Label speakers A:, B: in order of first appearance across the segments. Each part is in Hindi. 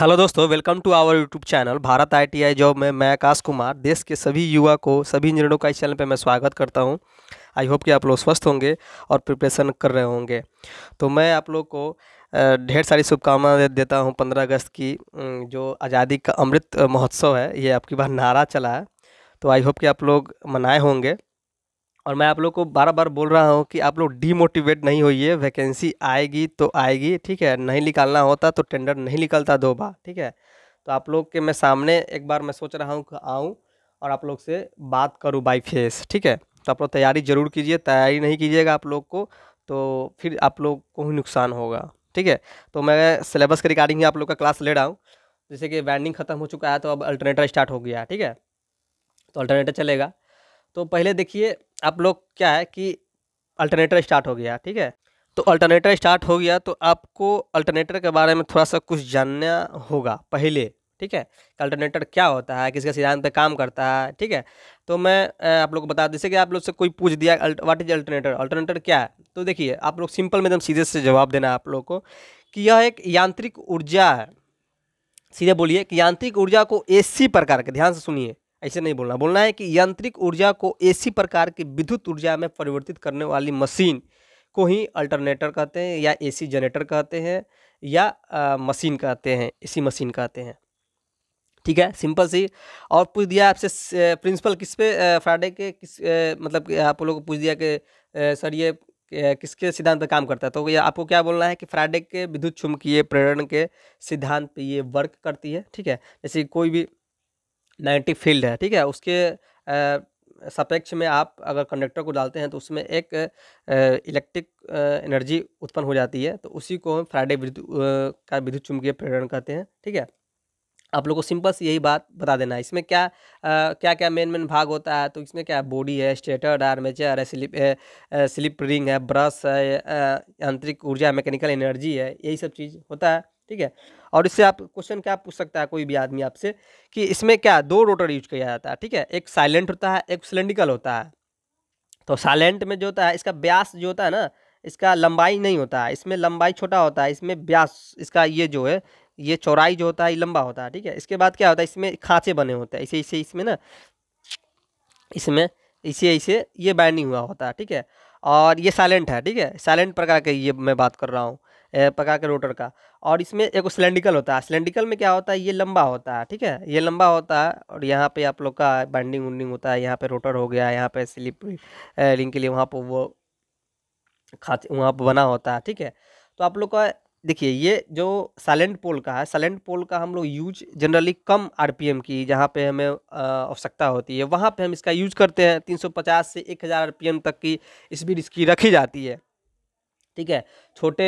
A: हेलो दोस्तों welcome to our YouTube channel Bharat ITI job में मैं आकाश कुमार देश के सभी युवा को सभी इंजीनियरों का इस चैनल पर मैं स्वागत करता हूं आई होप कि आप लोग स्वस्थ होंगे और प्रिपरेशन कर रहे होंगे तो मैं आप लोग को ढेर सारी शुभकामनाएं देता हूं पंद्रह अगस्त की जो आज़ादी का अमृत महोत्सव है ये आपकी बार नारा चला है तो आई होप कि आप लोग मनाए होंगे और मैं आप लोग को बार बार बोल रहा हूँ कि आप लोग डीमोटिवेट नहीं होइए वैकेंसी आएगी तो आएगी ठीक है नहीं निकालना होता तो टेंडर नहीं निकलता दो बार ठीक है तो आप लोग के मैं सामने एक बार मैं सोच रहा हूँ आऊँ और आप लोग से बात करूँ बाई फेस ठीक है तो आप लोग तैयारी ज़रूर कीजिए तैयारी नहीं कीजिएगा आप लोग को तो फिर आप लोग को ही नुकसान होगा ठीक है तो मैं सिलेबस के रिगार्डिंग ही आप लोग का क्लास ले रहा हूँ जैसे कि बैंडिंग खत्म हो चुका है तो अब अल्टरनेटर स्टार्ट हो गया ठीक है तो अल्टरनेटर चलेगा तो पहले देखिए आप लोग क्या है कि अल्टरनेटर स्टार्ट हो गया ठीक है तो अल्टरनेटर स्टार्ट हो गया तो आपको अल्टरनेटर के बारे में थोड़ा सा कुछ जानना होगा पहले ठीक है अल्टरनेटर क्या होता है किसके सिद्धांत पे काम करता है ठीक है तो मैं आप लोग को बता जैसे कि आप लोग से कोई पूछ दिया व्हाट इज अल्टरनेटर अल्टरनेटर क्या है तो देखिए आप लोग सिंपल में एकदम सीधे से जवाब देना है आप लोग को कि यह एक यांत्रिक ऊर्जा है सीधे बोलिए कि यांत्रिक ऊर्जा को एसी प्रकार के ध्यान से सुनिए ऐसे नहीं बोलना बोलना है कि यांत्रिक ऊर्जा को एसी प्रकार की विद्युत ऊर्जा में परिवर्तित करने वाली मशीन को ही अल्टरनेटर कहते हैं या एसी जनरेटर कहते हैं या आ, मशीन कहते हैं एसी मशीन कहते हैं ठीक है सिंपल सी और पूछ दिया आपसे प्रिंसिपल किस पे फ्राइडे के किस ए, मतलब आप लोगों को पूछ दिया कि सर ये किसके सिद्धांत पर काम करता है तो ये आपको क्या बोलना है कि फ्राइडे के विद्युत चुंबकीय प्रेरण के सिद्धांत पे ये वर्क करती है ठीक है जैसे कोई भी नाइन्टी फील्ड है ठीक है उसके सापेक्ष में आप अगर कंडक्टर को डालते हैं तो उसमें एक इलेक्ट्रिक एनर्जी उत्पन्न हो जाती है तो उसी को हम फ्राइडे विद्युत का विद्युत चुंबकीय प्रेरण कहते हैं ठीक है आप लोग को सिंपल सी यही बात बता देना है इसमें क्या आ, क्या क्या मेन मेन भाग होता है तो इसमें क्या बॉडी है स्टेटर है आर्मेचर है स्लिप स्लिप रिंग है ब्रश है यांत्रिक ऊर्जा मैकेनिकल एनर्जी है यही सब चीज़ होता है ठीक है और इससे आप क्वेश्चन क्या पूछ सकता है कोई भी आदमी आपसे कि इसमें क्या दो रोटर यूज किया जाता है ठीक है एक साइलेंट होता है एक सिलेंडिकल होता है तो साइलेंट में जो होता है इसका ब्यास जो होता है ना इसका लंबाई नहीं होता है इसमें लंबाई छोटा होता है इसमें ब्यास इसका ये जो है ये चौराई जो होता है लंबा होता है ठीक है इसके बाद क्या होता है इसमें खाँचे बने होते हैं इसे इसे इसमें ना इसमें इसे इसे ये बाइंडिंग हुआ होता है ठीक है और ये साइलेंट है ठीक है साइलेंट प्रकार के ये मैं बात कर रहा हूँ पका के रोटर का और इसमें एक सिलेंडिकल होता है सिलेंडिकल में क्या होता है ये लंबा होता है ठीक है ये लंबा होता है और यहाँ पे आप लोग का बाइंडिंग उन्डिंग होता है यहाँ पे रोटर हो गया यहाँ पे स्लिप रिंग के लिए वहाँ पर वो खाच वहाँ पर बना होता है ठीक है तो आप लोग का देखिए ये जो साइलेंट पोल का है साइलेंट पोल का हम लोग यूज जनरली कम आर की जहाँ पर हमें आवश्यकता होती है वहाँ पर हम इसका यूज करते हैं तीन से एक हज़ार तक की स्पीड इसकी रखी जाती है ठीक है छोटे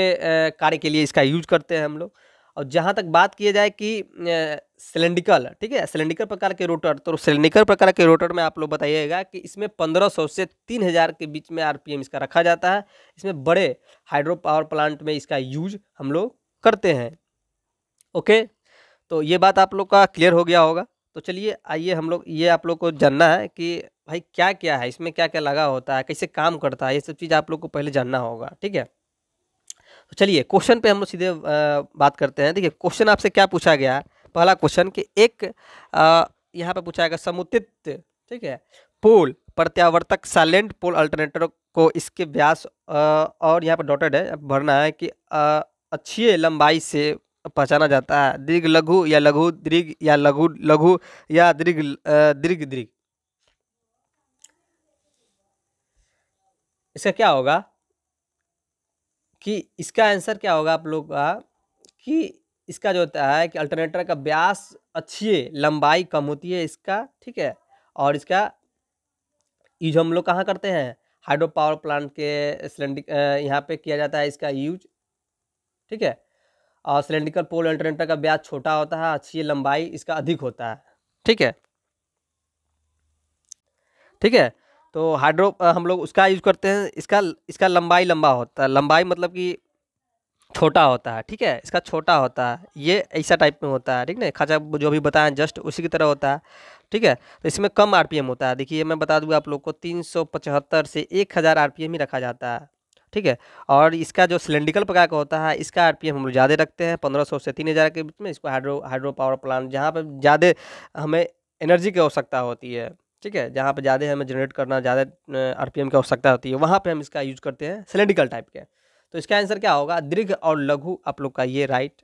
A: कार्य के लिए इसका यूज करते हैं हम लोग और जहाँ तक बात किया जाए कि सिलेंडिकल ठीक है सिलेंडिकल प्रकार के रोटर तो सिलेंडिकल प्रकार के रोटर में आप लोग बताइएगा कि इसमें 1500 से 3000 के बीच में आरपीएम इसका रखा जाता है इसमें बड़े हाइड्रो पावर प्लांट में इसका यूज हम लोग करते हैं ओके तो ये बात आप लोग का क्लियर हो गया होगा तो चलिए आइए हम लोग ये आप लोग को जानना है कि भाई क्या क्या है इसमें क्या क्या लगा होता है कैसे काम करता है ये सब चीज़ आप लोग को पहले जानना होगा ठीक है तो चलिए क्वेश्चन पे हम लोग सीधे बात करते हैं देखिए क्वेश्चन आपसे क्या पूछा गया पहला क्वेश्चन कि एक यहाँ पर पूछा गया समुचित ठीक है पोल प्रत्यावर्तक साइलेंट पोल अल्टरनेटर को इसके व्यास और यहाँ पर डॉटेड है भरना है कि अच्छी लंबाई से पहचाना जाता है दीर्घ लघु या लघु दीर्घ या लघु लघु या दीर्घ दीर्घ दीर्घ इसका क्या होगा कि इसका आंसर क्या होगा आप लोग का कि इसका जो होता है कि अल्टरनेटर का ब्यास अच्छी है लंबाई कम होती है इसका ठीक है और इसका यूज हम लोग कहाँ करते हैं हाइड्रो पावर प्लांट के सिलेंडिक यहाँ पे किया जाता है इसका यूज ठीक है और सिलेंडिकल पोल अल्टरनेटर का ब्याज छोटा होता है अच्छी लंबाई इसका अधिक होता है ठीक है ठीक है तो हाइड्रो हम लोग उसका यूज़ करते हैं इसका इसका लंबाई लंबा होता है लंबाई मतलब कि छोटा होता है ठीक है इसका छोटा होता है ये ऐसा टाइप में होता है ठीक है खाचा जो भी बताएं जस्ट उसी की तरह होता है ठीक है तो इसमें कम आरपीएम होता है देखिए मैं बता दूँगा आप लोग को तीन से एक हज़ार ही रखा जाता है ठीक है और इसका जो सिलेंड्रिकल प्रकार का होता है इसका आर हम लोग ज़्यादा रखते हैं पंद्रह सौ से तीन हज़ार के बीच में इसको हाइड्रो हाइड्रो पावर प्लांट जहाँ पर ज़्यादा हमें एनर्जी की आवश्यकता होती है ठीक है जहाँ पर ज़्यादा हमें जनरेट करना ज़्यादा आर की आवश्यकता होती है वहाँ पर हम इसका यूज करते हैं सिलेंडिकल टाइप के तो इसका आंसर क्या होगा दीर्घ और लघु आप लोग का ये राइट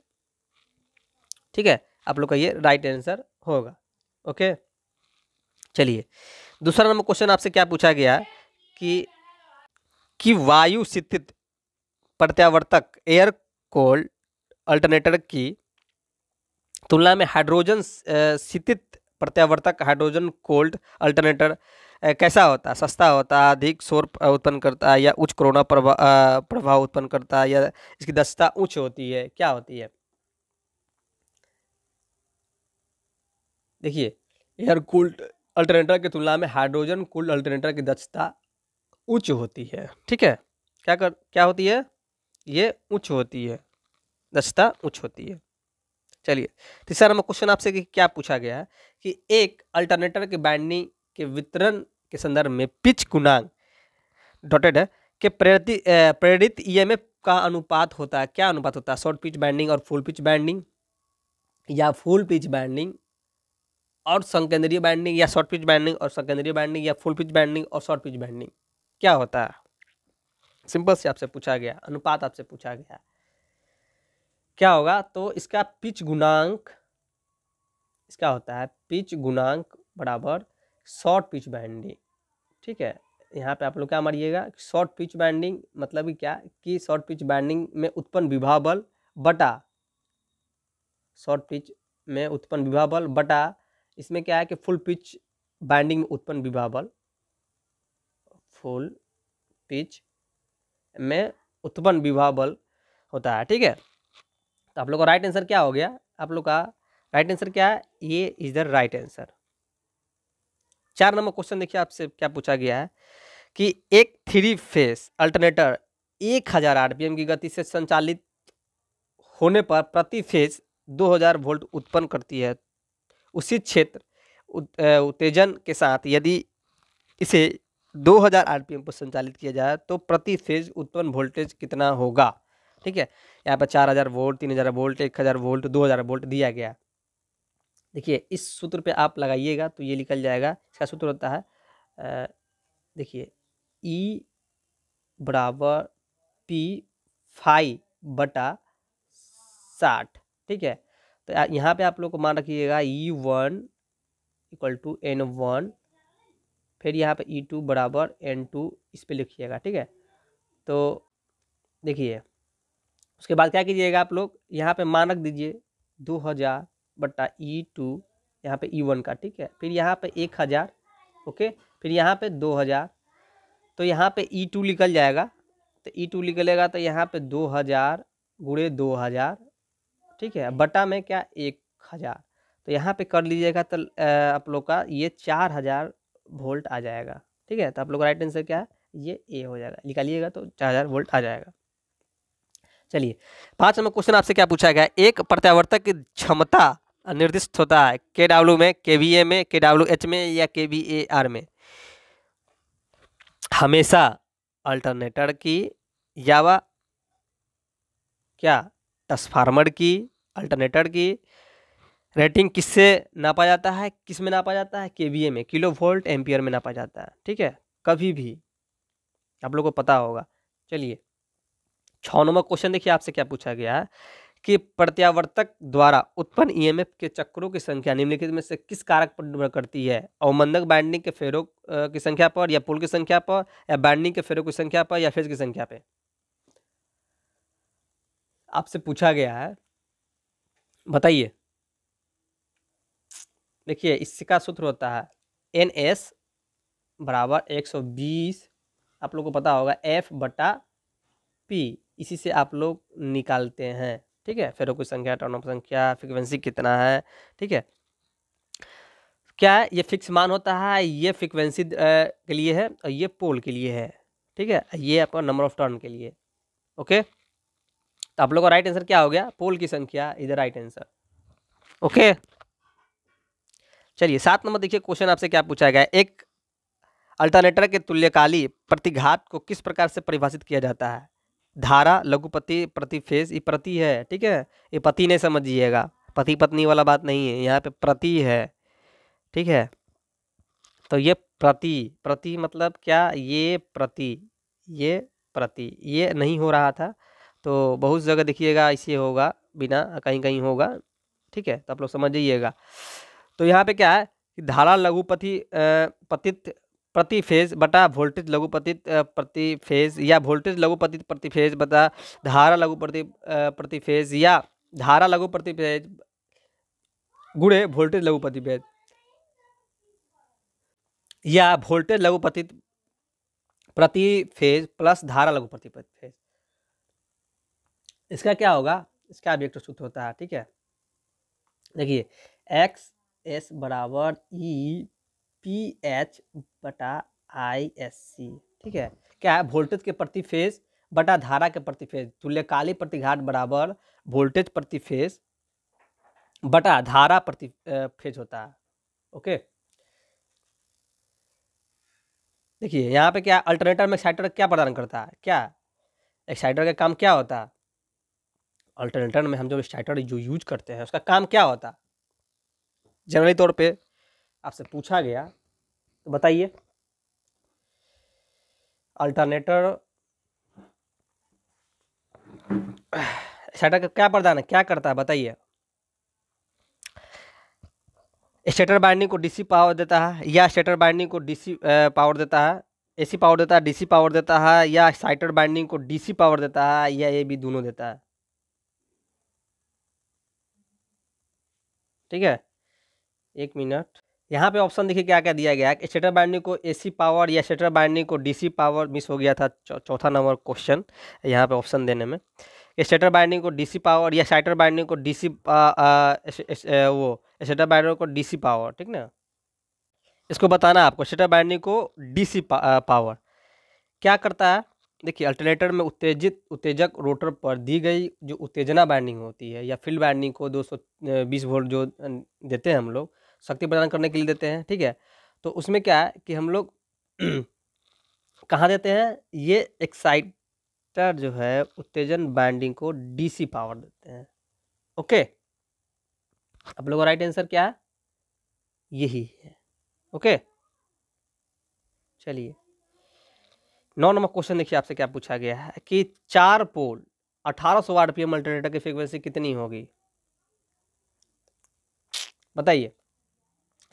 A: ठीक है आप लोग का ये राइट आंसर होगा ओके चलिए दूसरा नंबर क्वेश्चन आपसे क्या पूछा गया कि कि वायु स्थित प्रत्यावर्तक एयर कोल्ड अल्टरनेटर की तुलना में हाइड्रोजन स्थित प्रत्यावर्तक हाइड्रोजन कोल्ड अल्टरनेटर कैसा होता सस्ता होता अधिक शोर उत्पन्न करता या उच्च कोरोना प्रभा प्रभाव उत्पन्न करता या इसकी दक्षता उच्च होती है क्या होती है देखिए एयर कूल्ड अल्टरनेटर की तुलना में हाइड्रोजन कूल्ड अल्टरनेटर की दक्षता उच्च होती है ठीक है क्या कर क्या होती है ये उच्च होती है दक्षता उच्च होती है चलिए तीसरा नंबर क्वेश्चन आपसे कि क्या पूछा गया है कि एक अल्टरनेटर के बैंडिंग के वितरण के संदर्भ में पिच गुणांक डॉटेड है कि प्रेरित प्रेरित ईएमएफ का अनुपात होता है क्या अनुपात होता है शॉर्ट पिच बैंडिंग और फुल पिच बैंडिंग या फुल पिच बैंडिंग और संकेंद्रीय बैंडिंग या शॉर्ट पिच बैंडिंग और संकेंद्रीय बैंडिंग या फुल पिच बैंडिंग और शॉर्ट पिच बैंडिंग क्या होता है सिंपल से आपसे पूछा गया अनुपात आपसे पूछा गया क्या होगा तो इसका पिच गुणांक इसका होता है पिच गुणांक बराबर शॉर्ट पिच बैंडिंग ठीक है यहाँ पे आप लोग क्या मारिएगा शॉर्ट पिच बैंडिंग मतलब कि क्या कि शॉर्ट पिच बैंडिंग में उत्पन्न विभा बल बटा शॉर्ट पिच में उत्पन्न विभा बल बटा इसमें क्या है कि फुल पिच बैंडिंग में उत्पन्न विभा बल फुल पिच में उत्पन्न विभा बल होता है ठीक है तो आप लोग का राइट आंसर क्या हो गया आप लोग का राइट आंसर क्या है ये इज द राइट आंसर चार नंबर क्वेश्चन देखिए आपसे क्या पूछा गया है कि एक थ्री फेस अल्टरनेटर एक हज़ार आरपीएम की गति से संचालित होने पर प्रति फेज 2000 वोल्ट उत्पन्न करती है उसी क्षेत्र उत्तेजन के साथ यदि इसे 2000 आरपीएम पर संचालित किया जाए तो प्रति फेज उत्पन्न वोल्टेज कितना होगा ठीक है यहाँ पर चार हज़ार वोल्ट तीन हज़ार वोल्ट एक हज़ार वोल्ट दो हज़ार वोल्ट दिया गया देखिए इस सूत्र पे आप लगाइएगा तो ये निकल जाएगा इसका सूत्र होता है देखिए ई e बराबर पी फाई बटा साठ ठीक है तो यहाँ पे आप लोग को मान रखिएगा E one equal to N one फिर यहाँ पे ई e टू बराबर एन टू इस पर लिखिएगा ठीक है तो देखिए उसके बाद क्या कीजिएगा आप लोग यहाँ पे मानक दीजिए दो हज़ार बट्टा ई टू यहाँ पे ई वन का ठीक है फिर यहाँ पे एक हज़ार ओके फिर यहाँ पे दो हज़ार तो यहाँ पे ई टू निकल जाएगा तो ई टू निकलेगा तो यहाँ पे दो हज़ार गुड़े दो हज़ार ठीक है बटा में क्या एक हज़ार तो यहाँ पे कर लीजिएगा तो आप लोग का ये चार हज़ार वोल्ट आ जाएगा ठीक है तो आप लोग का राइट आंसर क्या है ये ए हो जाएगा निकालिएगा तो चार हज़ार वोल्ट आ जाएगा चलिए पांच नंबर क्वेश्चन आपसे क्या पूछा गया एक प्रत्यावर्तक क्षमता निर्दिष्ट होता है के डब्ल्यू में के वी ए में के डब्ल्यू एच में या के वी ए आर में हमेशा अल्टरनेटर की या वा क्या ट्रांसफार्मर की अल्टरनेटर की रेटिंग किससे नापा जाता है किस में नापा जाता है के वी ए में किलो वोल्ट एम्पियर में नापा जाता है ठीक है कभी भी आप लोग को पता होगा चलिए छ नंबर क्वेश्चन देखिए आपसे क्या पूछा गया है कि प्रत्यावर्तक द्वारा उत्पन्न ईएमएफ के चक्रों की संख्या निम्नलिखित में से किस कारक पर निर्भर करती है अवमंदक बैंडिंग के फेरों की संख्या पर या पुल की संख्या पर या बाइंडिंग के फेरों की संख्या पर या फेज की संख्या पर आपसे पूछा गया है बताइए देखिए इसका सूत्र होता है एन एस बराबर एक सौ बीस आप लोग को पता होगा एफ बटा पी इसी से आप लोग निकालते हैं ठीक है फेरो की संख्या टर्न ऑफ संख्या फ्रिक्वेंसी कितना है ठीक है क्या है ये फिक्स मान होता है ये फ्रिक्वेंसी के लिए है और ये पोल के लिए है ठीक है ये आपका नंबर ऑफ टर्न के लिए ओके तो आप लोग का राइट आंसर क्या हो गया पोल की संख्या इधर राइट आंसर ओके चलिए सात नंबर देखिए क्वेश्चन आपसे क्या पूछा गया एक अल्टरनेटर के तुल्यकाली प्रतिघात को किस प्रकार से परिभाषित किया जाता है धारा लघुपति प्रति फेज ये प्रति है ठीक है ये पति नहीं समझिएगा पति पत्नी वाला बात नहीं है यहाँ पे प्रति है ठीक है तो ये प्रति प्रति मतलब क्या ये प्रति ये प्रति ये नहीं हो रहा था तो बहुत जगह देखिएगा ऐसे होगा बिना कहीं कहीं होगा ठीक है तो आप लोग समझ जाइएगा तो यहाँ पे क्या है धारा लघुपति पतित प्रति फेज बटा वोल्टेज लघुपतित प्रति फेज या वोल्टेज लघुपतित प्रति फेज बटा धारा लघु प्रति प्रति फेज या धारा लघु प्रति फेज गुड़े वोल्टेज लघु फेज या वोल्टेज लघुपति प्रति फेज प्लस धारा लघु प्रति फेज इसका क्या होगा इसका अभिव्यक्त सूत्र होता है ठीक है देखिए एक्स एस बराबर ई पी एच बटा आई एस सी ठीक है क्या है वोल्टेज के प्रति फेज बटा धारा के प्रति फेज तुल्यकाली प्रतिघात बराबर वोल्टेज प्रति फेज बटा धारा प्रति फेज होता है ओके देखिए यहाँ पे क्या अल्टरनेटर में एक्साइटर क्या प्रदान करता है क्या एक्साइटर का काम क्या होता है अल्टरनेटर में हम जो एक्साइटर जो यूज करते हैं उसका काम क्या होता है जनरली तौर पे आपसे पूछा गया तो बताइए अल्टरनेटर स्टेटर का क्या प्रदान है क्या करता है बताइए स्टेटर बाइंडिंग को डीसी पावर देता है या स्टेटर बाइंडिंग को डीसी पावर देता है एसी पावर देता है डीसी पावर देता है या साइटर बाइंडिंग को डीसी पावर देता है या ये भी दोनों देता है ठीक है एक मिनट यहाँ पे ऑप्शन देखिए क्या क्या दिया गया है स्टेटर बाइंडिंग को एसी पावर या स्टेटर बाइंडिंग को डीसी पावर मिस हो गया था चौथा नंबर क्वेश्चन यहाँ पे ऑप्शन देने में स्टेटर बाइंडिंग को डीसी पावर या स्टेटर बाइंडिंग को डीसी वो स्टेटर बाइंडिंग को डीसी पावर ठीक ना इसको बताना आपको स्टेटर बाइंडिंग को डीसी पावर क्या करता है देखिए अल्टरनेटर में उत्तेजित उत्तेजक रोटर पर दी गई जो उत्तेजना बाइंडिंग होती है या फील्ड बाइंडिंग को दो वोल्ट जो देते हैं हम लोग शक्ति प्रदान करने के लिए देते हैं ठीक है तो उसमें क्या है कि हम लोग कहाँ देते हैं ये एक्साइटर जो है उत्तेजन बाइंडिंग को डीसी पावर देते हैं ओके आप लोगों का राइट आंसर क्या है यही है ओके चलिए नौ नंबर क्वेश्चन देखिए आपसे क्या पूछा गया है कि चार पोल 1800 सौ आरपीएम अल्टरनेटर की फ्रिक्वेंसी कितनी होगी बताइए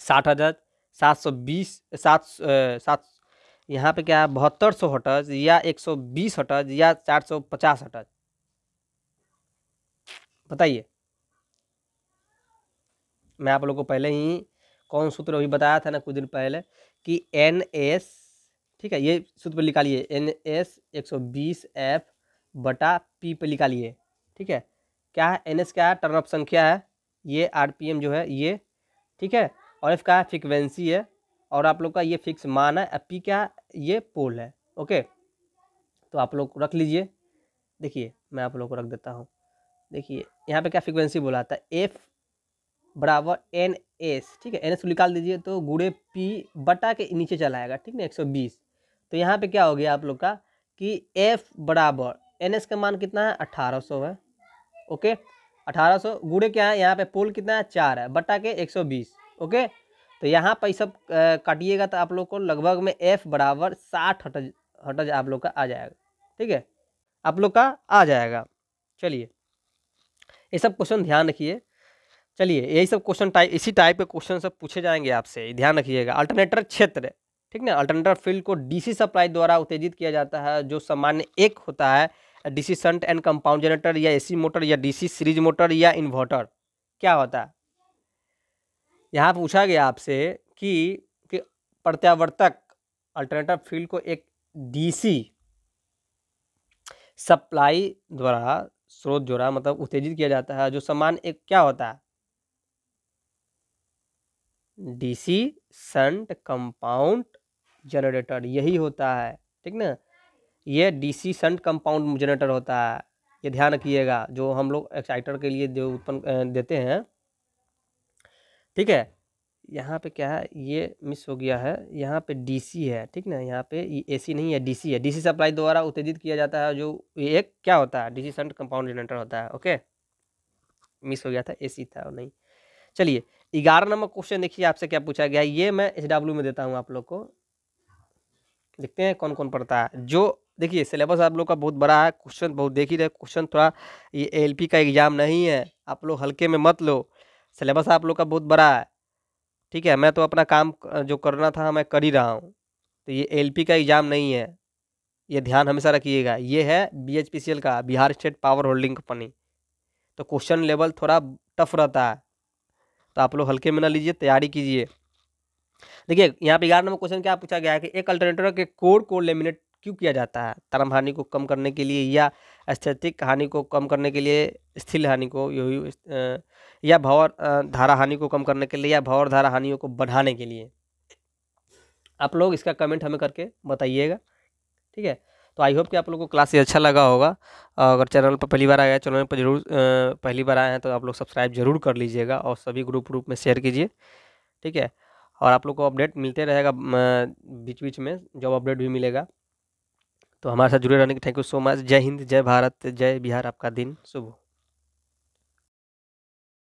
A: साठ हजार सात सौ बीस सात सात यहाँ पे क्या है बहत्तर सौ हटज या एक सौ बीस हटज या चार सौ पचास हटज बताइए मैं आप लोग को पहले ही कौन सूत्र अभी बताया था ना कुछ दिन पहले कि एन एस ठीक है ये सूत्र पर निकालिए एन एस एक सौ बीस एफ बटा पी पर निकालिए ठीक है क्या है एन एस क्या है टर्न ऑफ संख्या है ये आर पी एम जो है ये ठीक है और एफ का है फ्रिक्वेंसी है और आप लोग का ये फिक्स मान है एफ पी क्या है ये पोल है ओके तो आप लोग रख लीजिए देखिए मैं आप लोग को रख देता हूँ देखिए यहाँ पे क्या फ्रिक्वेंसी बोला था एफ बराबर एन एस ठीक है एन एस को निकाल दीजिए तो गुड़े पी बटा के नीचे चला आएगा ठीक ना एक सौ बीस तो यहाँ पर क्या हो गया आप लोग का कि एफ बराबर एन एस का मान कितना है अट्ठारह सौ है ओके अठारह सौ गुड़े क्या है यहाँ पे पोल कितना है चार है बटा के एक सौ बीस ओके तो यहाँ पर सब काटिएगा तो आप लोग को लगभग में एफ बराबर साठ हटज हटज आप लोग का आ जाएगा ठीक है आप लोग का आ जाएगा चलिए ये सब क्वेश्चन ध्यान रखिए चलिए यही सब क्वेश्चन टाइप इसी टाइप के क्वेश्चन सब पूछे जाएंगे आपसे ध्यान रखिएगा अल्टरनेटर क्षेत्र ठीक ना अल्टरनेटर फील्ड को डीसी सप्लाई द्वारा उत्तेजित किया जाता है जो सामान्य एक होता है DC shunt and compound generator या एसी मोटर या डीसी सीरीज मोटर या इन्वर्टर क्या होता है यहाँ पूछा गया आपसे कि, कि प्रत्यावर्तक अल्टरनेटिव फील्ड को एक डीसी सप्लाई द्वारा स्रोत जोड़ा मतलब उत्तेजित किया जाता है जो समान एक क्या होता है डीसी संट कंपाउंड जनरेटर यही होता है ठीक ना ये डीसी संट कंपाउंड जनरेटर होता है ये ध्यान रखिएगा जो हम लोग एक्साइटर के लिए जो उत्पन्न देते हैं ठीक है यहाँ पे क्या है ये मिस हो गया है यहाँ पे डीसी है ठीक ना यहाँ पे ए सी नहीं है डीसी है डीसी सप्लाई द्वारा उत्तेजित किया जाता है जो एक क्या होता है डीसी संट कंपाउंड जनरेटर होता है ओके मिस हो गया था एसी था और नहीं चलिए ग्यारह नंबर क्वेश्चन देखिए आपसे क्या पूछा गया ये मैं एच डब्ल्यू में देता हूँ आप लोग को देखते हैं कौन कौन पढ़ता है जो देखिए सिलेबस आप लोग का बहुत बड़ा है क्वेश्चन बहुत देख ही रहे क्वेश्चन थोड़ा ये एलपी का एग्जाम नहीं है आप लोग हल्के में मत लो सिलेबस आप लोग का बहुत बड़ा है ठीक है मैं तो अपना काम जो करना था मैं कर ही रहा हूँ तो ये एल का एग्ज़ाम नहीं है ये ध्यान हमेशा रखिएगा ये है बी का Bihar state power holding company तो क्वेश्चन लेवल थोड़ा टफ रहता है तो आप लोग हल्के में ना लीजिए तैयारी कीजिए देखिए यहाँ पे ग्यारह नंबर क्वेश्चन क्या पूछा गया है कि एक अल्टरनेटर के कोड को लेमिनेट क्यों किया जाता है तरम हानि को कम करने के लिए या स्थैतिक हानि को कम करने के लिए स्थिर हानि को यही या भावर धारा हानि को कम करने के लिए या भावर धारा हानियों को बढ़ाने के लिए आप लोग इसका कमेंट हमें करके बताइएगा ठीक है तो आई होप कि आप लोगों को क्लास ये अच्छा लगा होगा अगर चैनल पर पहली बार आया चैनल पर जरूर पहली बार आए हैं तो आप लोग सब्सक्राइब जरूर कर लीजिएगा और सभी ग्रुप ग्रुप में शेयर कीजिए ठीक है और आप लोग को अपडेट मिलते रहेगा बीच बीच में जॉब अपडेट भी मिलेगा तो हमारे साथ जुड़े रहने के थैंक यू सो मच जय हिंद जय भारत जय बिहार आपका दिन शुभ